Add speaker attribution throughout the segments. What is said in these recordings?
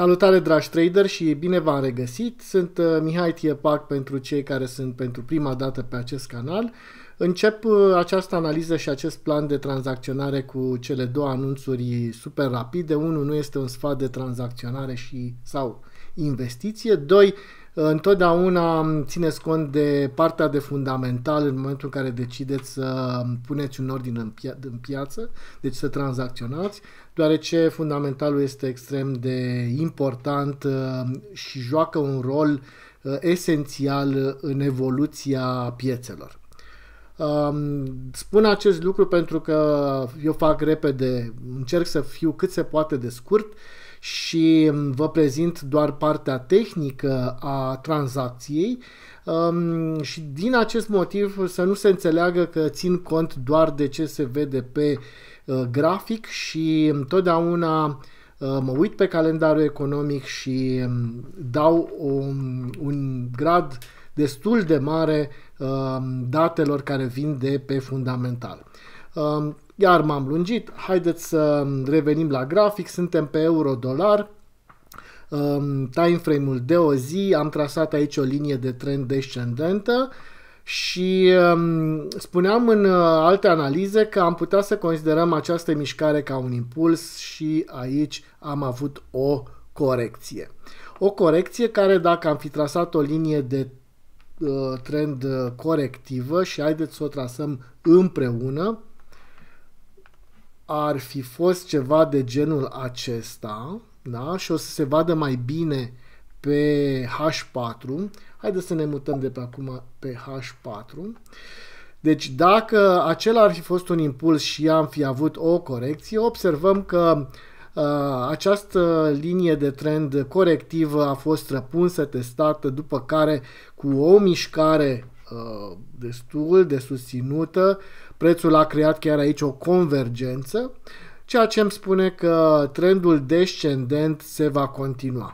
Speaker 1: Salutare dragi trader și bine v-am regăsit! Sunt uh, Mihai Tiepac pentru cei care sunt pentru prima dată pe acest canal. Încep uh, această analiză și acest plan de tranzacționare cu cele două anunțuri super rapide. Unul nu este un sfat de tranzacționare și sau investiție. Doi, Întotdeauna țineți cont de partea de fundamental în momentul în care decideți să puneți un ordin în, pia- în piață, deci să tranzacționați, deoarece fundamentalul este extrem de important uh, și joacă un rol uh, esențial în evoluția piețelor. Um, spun acest lucru pentru că eu fac repede, încerc să fiu cât se poate de scurt, și vă prezint doar partea tehnică a tranzacției um, și din acest motiv să nu se înțeleagă că țin cont doar de ce se vede pe uh, grafic și întotdeauna uh, mă uit pe calendarul economic și um, dau un, un grad destul de mare um, datelor care vin de pe fundamental. Um, iar m-am lungit, haideți să revenim la grafic, suntem pe euro-dolar, um, time frame-ul de o zi, am trasat aici o linie de trend descendentă și um, spuneam în uh, alte analize că am putea să considerăm această mișcare ca un impuls și aici am avut o corecție. O corecție care dacă am fi trasat o linie de uh, trend uh, corectivă și haideți să o trasăm împreună, ar fi fost ceva de genul acesta, da? și o să se vadă mai bine pe H4. Haideți să ne mutăm de pe acum pe H4. Deci dacă acela ar fi fost un impuls și am fi avut o corecție, observăm că uh, această linie de trend corectivă a fost răpunsă, testată, după care cu o mișcare uh, destul de susținută. Prețul a creat chiar aici o convergență, ceea ce îmi spune că trendul descendent se va continua.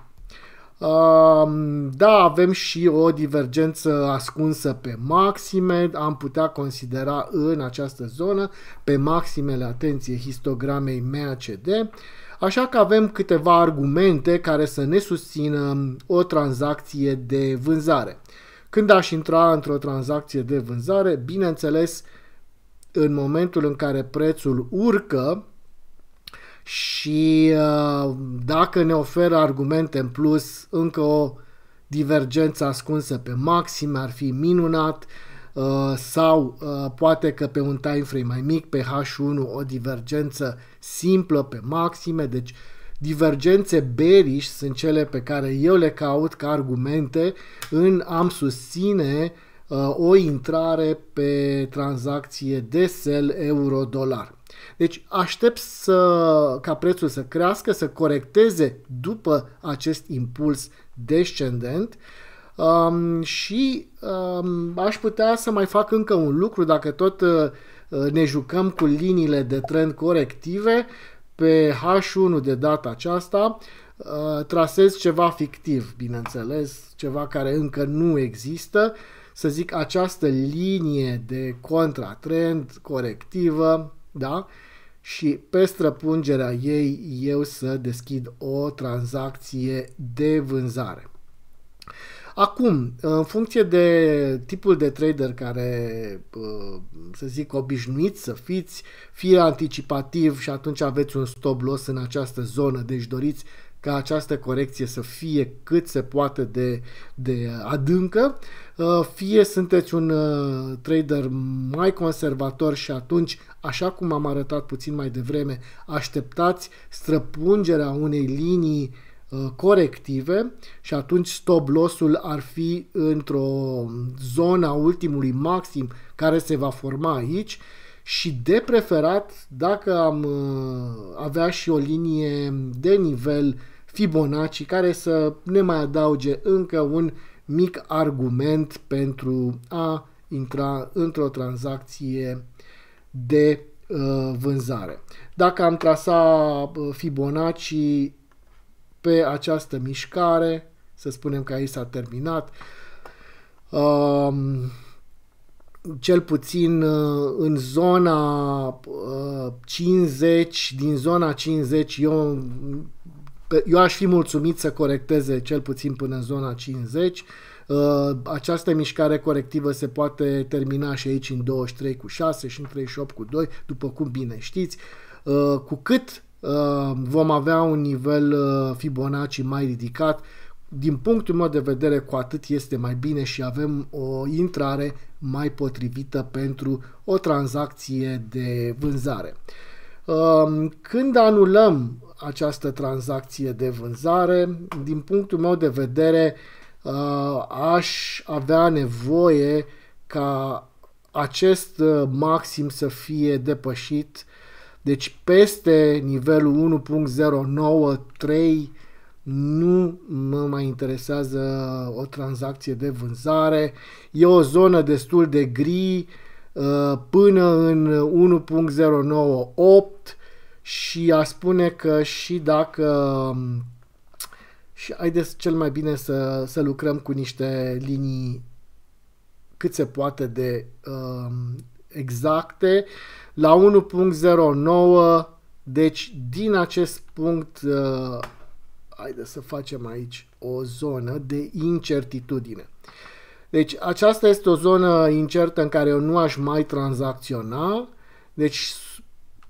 Speaker 1: Um, da, avem și o divergență ascunsă pe maxime, am putea considera în această zonă pe maximele, atenție, histogramei MACD, așa că avem câteva argumente care să ne susțină o tranzacție de vânzare. Când aș intra într-o tranzacție de vânzare, bineînțeles, în momentul în care prețul urcă și uh, dacă ne oferă argumente în plus, încă o divergență ascunsă pe maxim ar fi minunat uh, sau uh, poate că pe un time frame mai mic, pe H1, o divergență simplă pe maxime, deci divergențe beriș sunt cele pe care eu le caut ca argumente în am susține uh, o intrare pe tranzacție de sell euro-dolar. Deci aștept să, ca prețul să crească, să corecteze după acest impuls descendent um, și um, aș putea să mai fac încă un lucru dacă tot uh, ne jucăm cu liniile de trend corective, pe H1 de data aceasta uh, trasez ceva fictiv, bineînțeles, ceva care încă nu există, să zic această linie de contratrend corectivă, da? Și pe străpungerea ei eu să deschid o tranzacție de vânzare. Acum, în funcție de tipul de trader care, uh, să zic, obișnuit să fiți, fie anticipativ și atunci aveți un stop loss în această zonă, deci doriți ca această corecție să fie cât se poate de, de adâncă, uh, fie sunteți un uh, trader mai conservator și atunci, așa cum am arătat puțin mai devreme, așteptați străpungerea unei linii Uh, corective și atunci stop loss-ul ar fi într-o zona ultimului maxim care se va forma aici și de preferat dacă am uh, avea și o linie de nivel Fibonacci care să ne mai adauge încă un mic argument pentru a intra într-o tranzacție de uh, vânzare. Dacă am trasat Fibonacci pe această mișcare, să spunem că aici s-a terminat, um, cel puțin uh, în zona 50, uh, din zona 50, eu, eu aș fi mulțumit să corecteze cel puțin până în zona 50. Uh, această mișcare corectivă se poate termina și aici în 23 cu 6 și în 38 cu 2, după cum bine știți. Cu cât Uh, vom avea un nivel uh, Fibonacci mai ridicat. Din punctul meu de vedere, cu atât este mai bine și avem o intrare mai potrivită pentru o tranzacție de vânzare. Uh, când anulăm această tranzacție de vânzare, din punctul meu de vedere, aș avea nevoie ca acest maxim să fie depășit uh, deci peste nivelul 1.093 nu mă mai interesează o tranzacție de vânzare. E o zonă destul de gri uh, până în 1.098 și a spune că și dacă um, și haideți cel mai bine să, să lucrăm cu niște linii cât se poate de um, exacte la 1.09 deci din acest punct uh, haide să facem aici o zonă de incertitudine. Deci aceasta este o zonă incertă în care eu nu aș mai tranzacționa. Deci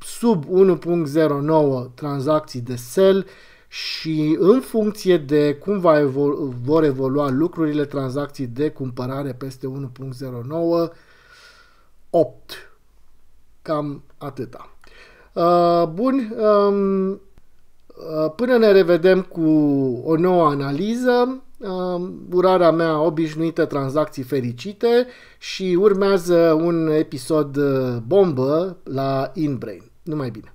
Speaker 1: sub 1.09 tranzacții de sell și în funcție de cum va evolu vor evolua lucrurile, tranzacții de cumpărare peste 1.09 8. Cam atâta. Uh, bun, um, uh, până ne revedem cu o nouă analiză, um, urarea mea obișnuită tranzacții fericite și urmează un episod uh, bombă la InBrain. Numai bine!